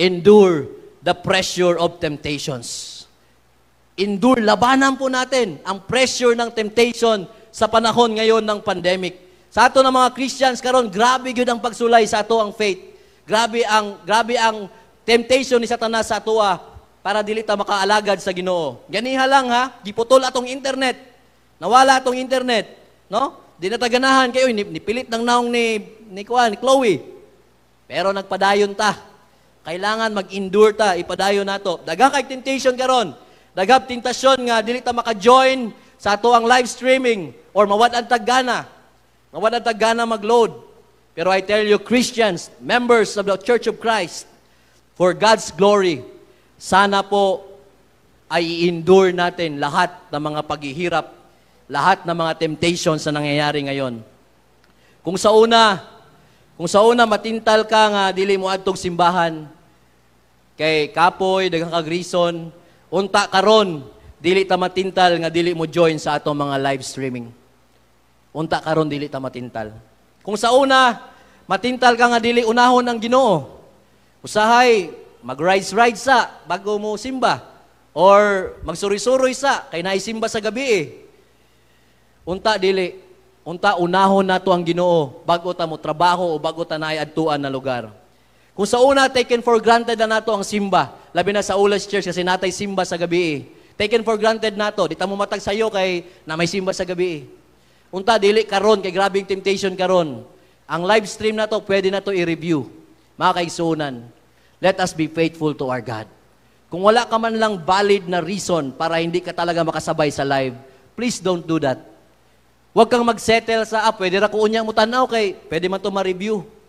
endure the pressure of temptations. Endure, labanan po natin ang pressure ng temptation sa panahon ngayon ng pandemic. Sa ato ng mga Christians karon grabe gyud ang pagsulay sa ato ang faith. Grabe ang grabe ang temptation ni Satanas sa ato ah, para dili ta makaalagad sa Ginoo. Ganiha lang ha, giputol atong internet. Nawala atong internet, no? Di na taganahan kayo ni, nipilit ng naong ni ni kuan ni Chloe. Pero nagpadayon ta kailangan mag-endure ta, ipadayo nato. Daga kay temptation karon. Dagap tentasyon nga dili ta maka-join sa ato ang live streaming or mawad ang taggana. Mawad ang taggana mag-load. Pero I tell you Christians, members of the Church of Christ, for God's glory, sana po ay endure natin lahat ng mga paghihirap, lahat ng mga temptations na nangyayari ngayon. Kung sa una, kung sa una matintal ka nga dili mo adtog simbahan, Kay kapoy, daghang kag unta karon, dili ta matintal nga dili mo join sa atong mga live streaming. Unta karon dili ta matintal. Kung sa una, matintal ka nga dili unahon ang Ginoo. Usahay mag-rise-rise sa bago mo simba or magsuri-suroy sa kay naisimba sa gabi eh. Unta dili, unta unahon nato ang Ginoo bago ta mo trabaho o bago ta naay adtuan na lugar. Kung sa una, taken for granted na nato ang simba. Labi na sa Ulas Church kasi natay simba sa gabi. Eh. Taken for granted nato. Di mo matag sayo kay na may simba sa gabi. Eh. Unta, dili karon kay grabing temptation karon. Ang live stream na to, pwede na to i-review. Mga kaigsunan, let us be faithful to our God. Kung wala ka man lang valid na reason para hindi ka talaga makasabay sa live, please don't do that. Huwag kang magsettle sa, ah, pwede ra ko unyang mo tanaw kay, pwede man to ma-review.